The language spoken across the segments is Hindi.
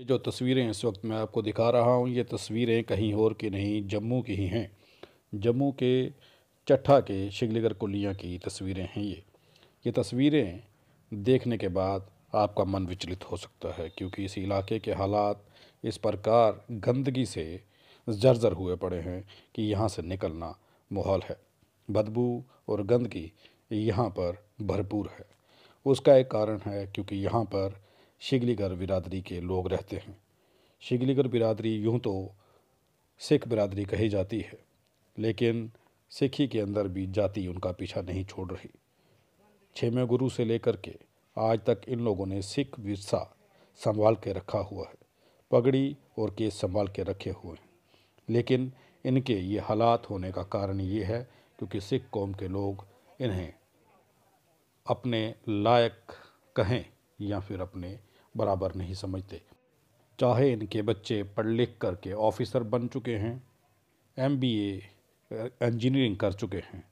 ये जो तस्वीरें इस वक्त मैं आपको दिखा रहा हूँ ये तस्वीरें कहीं और की नहीं जम्मू की ही हैं जम्मू के चट्ठा के शिगलीगर कुलिया की तस्वीरें हैं ये ये तस्वीरें देखने के बाद आपका मन विचलित हो सकता है क्योंकि इस इलाके के हालात इस प्रकार गंदगी से जर्जर हुए पड़े हैं कि यहाँ से निकलना माहौल है बदबू और गंदगी यहाँ पर भरपूर है उसका एक कारण है क्योंकि यहाँ पर शिगलीगढ़ बिरादरी के लोग रहते हैं शिगलीगढ़ बिरादरी यूँ तो सिख बिरादरी कही जाती है लेकिन सिखी के अंदर भी जाति उनका पीछा नहीं छोड़ रही छेवें गुरु से लेकर के आज तक इन लोगों ने सिख विरसा संभाल के रखा हुआ है पगड़ी और केस संभाल के रखे हुए हैं लेकिन इनके ये हालात होने का कारण ये है क्योंकि सिख कौम के लोग इन्हें अपने लायक कहें या फिर अपने बराबर नहीं समझते चाहे इनके बच्चे पढ़ लिख करके ऑफिसर बन चुके हैं एमबीए इंजीनियरिंग कर चुके हैं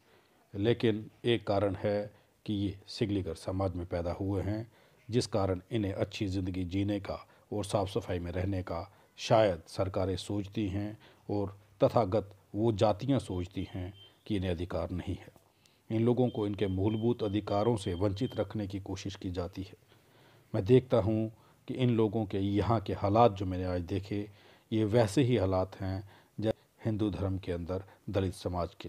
लेकिन एक कारण है कि ये सिगलीगर समाज में पैदा हुए हैं जिस कारण इन्हें अच्छी ज़िंदगी जीने का और साफ़ सफाई में रहने का शायद सरकारें सोचती हैं और तथागत वो जातियाँ सोचती हैं कि इन्हें अधिकार नहीं है इन लोगों को इनके मूलभूत अधिकारों से वंचित रखने की कोशिश की जाती है मैं देखता हूँ कि इन लोगों के यहाँ के हालात जो मैंने आज देखे ये वैसे ही हालात हैं जैसे हिंदू धर्म के अंदर दलित समाज के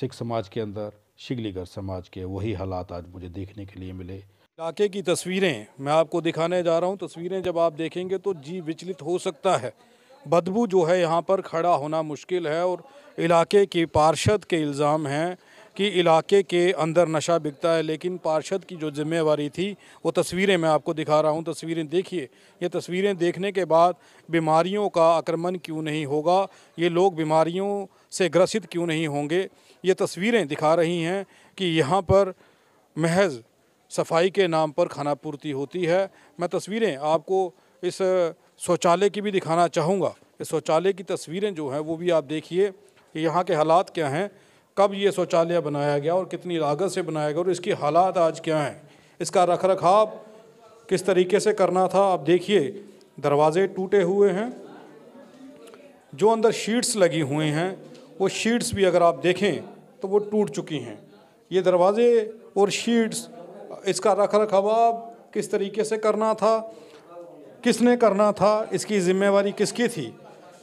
सिख समाज के अंदर शिगलीगढ़ समाज के वही हालात आज मुझे देखने के लिए मिले इलाके की तस्वीरें मैं आपको दिखाने जा रहा हूँ तस्वीरें जब आप देखेंगे तो जी विचलित हो सकता है बदबू जो है यहाँ पर खड़ा होना मुश्किल है और इलाके की पार्षद के इल्ज़ाम हैं कि इलाके के अंदर नशा बिकता है लेकिन पार्षद की जो जिम्मेवारी थी वो तस्वीरें मैं आपको दिखा रहा हूँ तस्वीरें देखिए ये तस्वीरें देखने के बाद बीमारियों का आक्रमण क्यों नहीं होगा ये लोग बीमारियों से ग्रसित क्यों नहीं होंगे ये तस्वीरें दिखा रही हैं कि यहाँ पर महज सफाई के नाम पर खाना पूर्ति होती है मैं तस्वीरें आपको इस शौचालय की भी दिखाना चाहूँगा इस शौचालय की तस्वीरें जो हैं वो भी आप देखिए यहाँ के हालात क्या हैं कब ये शौचालय बनाया गया और कितनी लागत से बनाया गया और इसकी हालात आज क्या हैं इसका रख रखाव किस तरीके से करना था आप देखिए दरवाजे टूटे हुए हैं जो अंदर शीट्स लगी हुई हैं वो शीट्स भी अगर आप देखें तो वो टूट चुकी हैं ये दरवाजे और शीट्स इसका रख रखाव किस तरीके से करना था किसने करना था इसकी जिम्मेवारी किसकी थी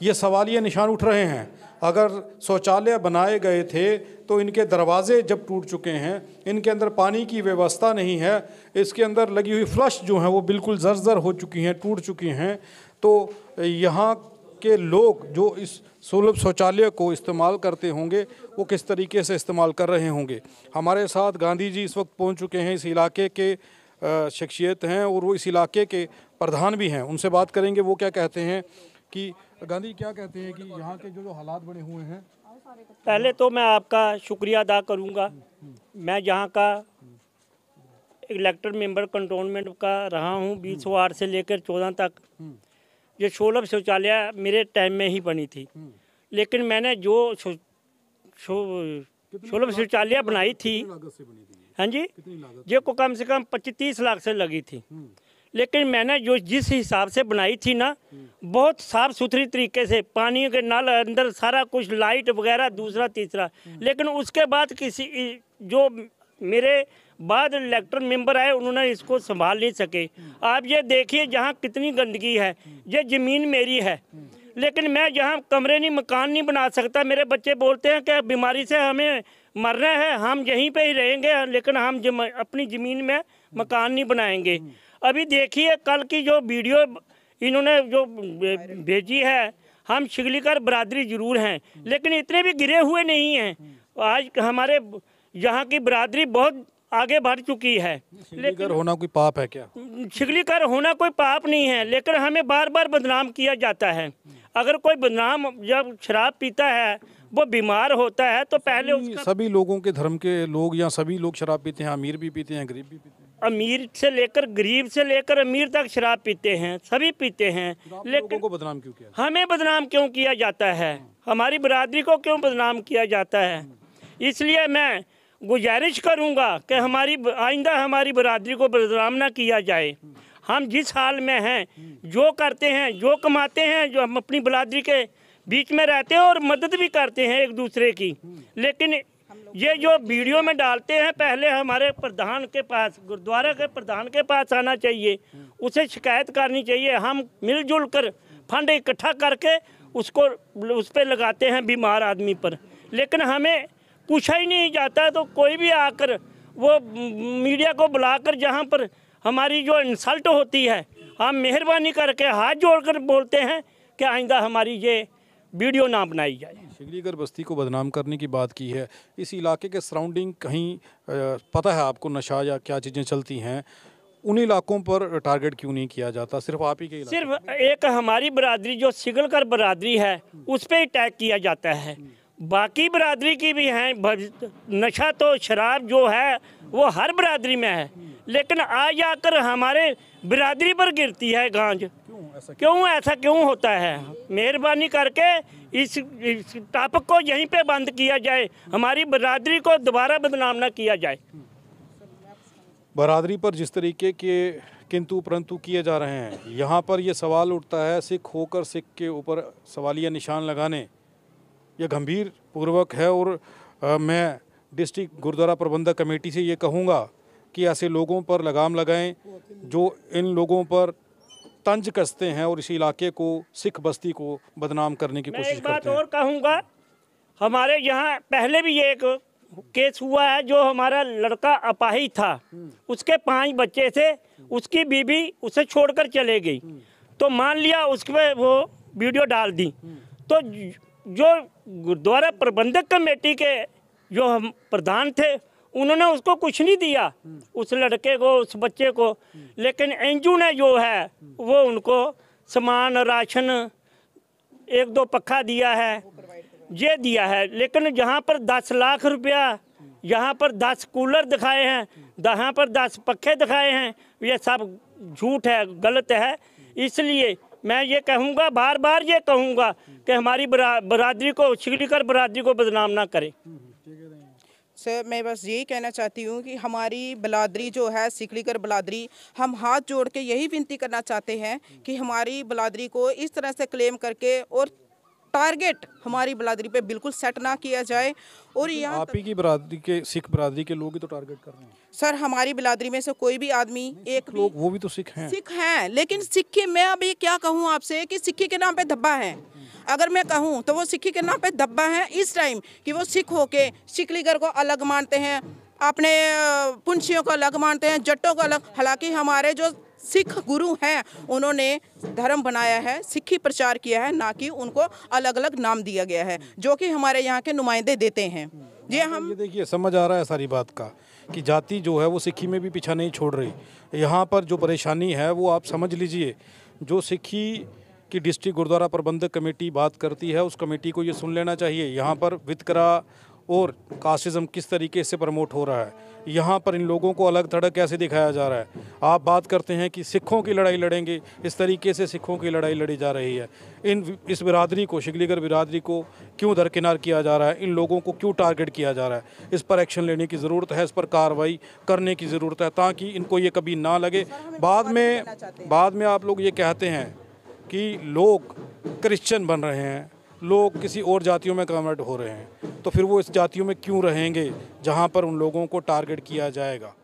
ये सवाल ये निशान उठ रहे हैं अगर शौचालय बनाए गए थे तो इनके दरवाजे जब टूट चुके हैं इनके अंदर पानी की व्यवस्था नहीं है इसके अंदर लगी हुई फ्लश जो हैं वो बिल्कुल जर्जर हो चुकी हैं टूट चुकी हैं तो यहाँ के लोग जो इस सुलभ शौचालय को इस्तेमाल करते होंगे वो किस तरीके से इस्तेमाल कर रहे होंगे हमारे साथ गांधी जी इस वक्त पहुँच चुके हैं इस इलाके के शख्सियत हैं और वो इस इलाके के प्रधान भी हैं उनसे बात करेंगे वो क्या कहते हैं कि गांधी क्या कहते हैं कि यहाँ के जो जो हालात बने हुए हैं पहले तो मैं आपका शुक्रिया अदा करूँगा मैं यहाँ का इलेक्टेड मेंबर कंटोनमेंट का रहा हूँ बीस आठ हम्म। से लेकर चौदह तक हम्म। ये सोलभ शौचालय मेरे टाइम में ही बनी थी हम्म। लेकिन मैंने जो सोलभ शौचालय बनाई थी हाँ जी जो को कम से कम पच्चीस तीस लाख से लगी थी लेकिन मैंने जो जिस हिसाब से बनाई थी ना बहुत साफ सुथरी तरीके से पानी के नल अंदर सारा कुछ लाइट वगैरह दूसरा तीसरा लेकिन उसके बाद किसी जो मेरे बाद इलेक्टर मेंबर आए उन्होंने इसको संभाल नहीं सके आप ये देखिए जहाँ कितनी गंदगी है ये ज़मीन मेरी है लेकिन मैं यहाँ कमरे नहीं मकान नहीं बना सकता मेरे बच्चे बोलते हैं कि बीमारी से हमें मरना है हम यहीं पे ही रहेंगे लेकिन हम जम, अपनी ज़मीन में मकान नहीं बनाएंगे अभी देखिए कल की जो वीडियो इन्होंने जो भेजी है हम शिगलीकर बरादरी जरूर हैं हम्म। लेकिन इतने भी गिरे हुए नहीं हैं हम्म। आज हमारे यहाँ की बरादरी बहुत आगे बढ़ चुकी है लेकिन होना कोई पाप है क्या शिगलीकर होना कोई पाप नहीं है लेकिन हमें बार बार बदनाम किया जाता है हम्म। अगर कोई बदनाम जब शराब पीता है वो बीमार होता है तो पहले सभी लोगों के धर्म के लोग या सभी लोग शराब पीते हैं अमीर भी पीते हैं गरीब भी पीते हैं अमीर से लेकर गरीब से लेकर अमीर तक शराब पीते हैं सभी पीते हैं तो लेकिन को बदनाम क्यों किया हमें बदनाम क्यों किया जाता है हमारी बरादरी को क्यों बदनाम किया जाता है इसलिए मैं गुजारिश करूंगा कि हमारी आइंदा हमारी बरदरी को बदनाम ना किया जाए हम जिस हाल में हैं जो करते हैं जो कमाते हैं जो हम अपनी बरादरी के बीच में रहते हैं और मदद भी करते हैं एक दूसरे की लेकिन ये जो वीडियो में डालते हैं पहले हमारे प्रधान के पास गुरुद्वारा के प्रधान के पास आना चाहिए उसे शिकायत करनी चाहिए हम मिलजुल कर फंड इकट्ठा करके उसको उस पर लगाते हैं बीमार आदमी पर लेकिन हमें पूछा ही नहीं जाता तो कोई भी आकर वो मीडिया को बुलाकर जहाँ पर हमारी जो इंसल्ट होती है हम मेहरबानी करके हाथ जोड़कर बोलते हैं कि आइंदा हमारी ये वीडियो ना बनाई जाए शिगलीगढ़ बस्ती को बदनाम करने की बात की है इस इलाके के सराउंडिंग कहीं पता है आपको नशा या क्या चीज़ें चलती हैं उन इलाकों पर टारगेट क्यों नहीं किया जाता सिर्फ आप ही के सिर्फ एक हमारी बरादरी जो सिगलकर बरादरी है उस पर अटैक किया जाता है बाकी बरादरी की भी हैं नशा तो शराब जो है वो हर बरादरी में है लेकिन आज आकर हमारे बरादरी पर गिरती है गांज क्यों ऐसा क्यों होता है मेहरबानी करके इस, इस टॉपिक को यहीं पे बंद किया जाए हमारी बरादरी को दोबारा बदनाम ना किया जाए बरादरी पर जिस तरीके के किंतु परंतु किए जा रहे हैं यहाँ पर यह सवाल उठता है सिख होकर सिख के ऊपर सवालिया निशान लगाने ये गंभीर पूर्वक है और आ, मैं डिस्ट्रिक्ट गुरुद्वारा प्रबंधक कमेटी से ये कहूँगा कि ऐसे लोगों पर लगाम लगाएं जो इन लोगों पर तंज कसते हैं और इसी इलाके को सिख बस्ती को बदनाम करने की कोशिश करते हैं। एक बात और कहूँगा हमारे यहाँ पहले भी एक केस हुआ है जो हमारा लड़का अपाही था उसके पांच बच्चे थे उसकी बीबी उसे छोड़कर चले गई तो मान लिया उस पर वो वीडियो डाल दी तो जो गुरुद्वारा प्रबंधक कमेटी के जो हम प्रधान थे उन्होंने उसको कुछ नहीं दिया हम्म। उस लड़के को उस बच्चे को हम्म। लेकिन एनजू ने जो है हम्म। वो उनको सामान राशन एक दो पखा दिया है ये दिया है लेकिन जहाँ पर दस लाख रुपया यहाँ पर दस कूलर दिखाए हैं जहाँ पर दस पखे दिखाए हैं ये सब झूठ है गलत है इसलिए मैं ये कहूँगा बार बार ये कहूँगा कि हमारी बरा, बरादरी को छिगड़ी कर बरादरी को बदनाम ना करें सर मैं बस यही कहना चाहती हूँ कि हमारी बलादरी जो है सिकलीगर बलादरी हम हाथ जोड़ के यही विनती करना चाहते हैं कि हमारी बलादरी को इस तरह से क्लेम करके और टारगेट हमारी बरादरी पे बिल्कुल सेट ना किया जाए और यहाँ आप ही की बरादरी के सिख बरादरी के लोग ही तो टारगेट कर रहे हैं सर हमारी बिलादरी में से कोई भी आदमी एक लोग वो भी तो सिख हैं सिख हैं लेकिन सिक्के मैं अभी क्या कहूँ आपसे कि सिक्के के नाम पे धब्बा है अगर मैं कहूँ तो वो सिक्खी के नाम पे धब्बा है इस टाइम कि वो सिख होके सिकलीगर को अलग मानते हैं अपने पुंछियों को अलग मानते हैं जट्टों को अलग हालांकि हमारे जो सिख गुरु हैं उन्होंने धर्म बनाया है सिखी प्रचार किया है ना कि उनको अलग अलग नाम दिया गया है जो कि हमारे यहाँ के नुमाइंदे देते हैं ये हम ये देखिए समझ आ रहा है सारी बात का कि जाति जो है वो सिक्खी में भी पीछा नहीं छोड़ रही यहाँ पर जो परेशानी है वो आप समझ लीजिए जो सिक्खी कि डिस्ट्रिक्ट गुरुद्वारा प्रबंधक कमेटी बात करती है उस कमेटी को ये सुन लेना चाहिए यहाँ पर वितकरा और कास्टिज़म किस तरीके से प्रमोट हो रहा है यहाँ पर इन लोगों को अलग थड़क कैसे दिखाया जा रहा है आप बात करते हैं कि सिखों की लड़ाई लड़ेंगे इस तरीके से सिखों की लड़ाई लड़ी जा रही है इन इस बिरादरी को शिगलीगढ़ बिरादरी को क्यों दरकिनार किया जा रहा है इन लोगों को क्यों टारगेट किया जा रहा है इस पर एक्शन लेने की ज़रूरत है इस पर कार्रवाई करने की ज़रूरत है ताकि इनको ये कभी ना लगे बाद में बाद में आप लोग ये कहते हैं कि लोग क्रिश्चियन बन रहे हैं लोग किसी और जातियों में कन्वर्ट हो रहे हैं तो फिर वो इस जातियों में क्यों रहेंगे जहाँ पर उन लोगों को टारगेट किया जाएगा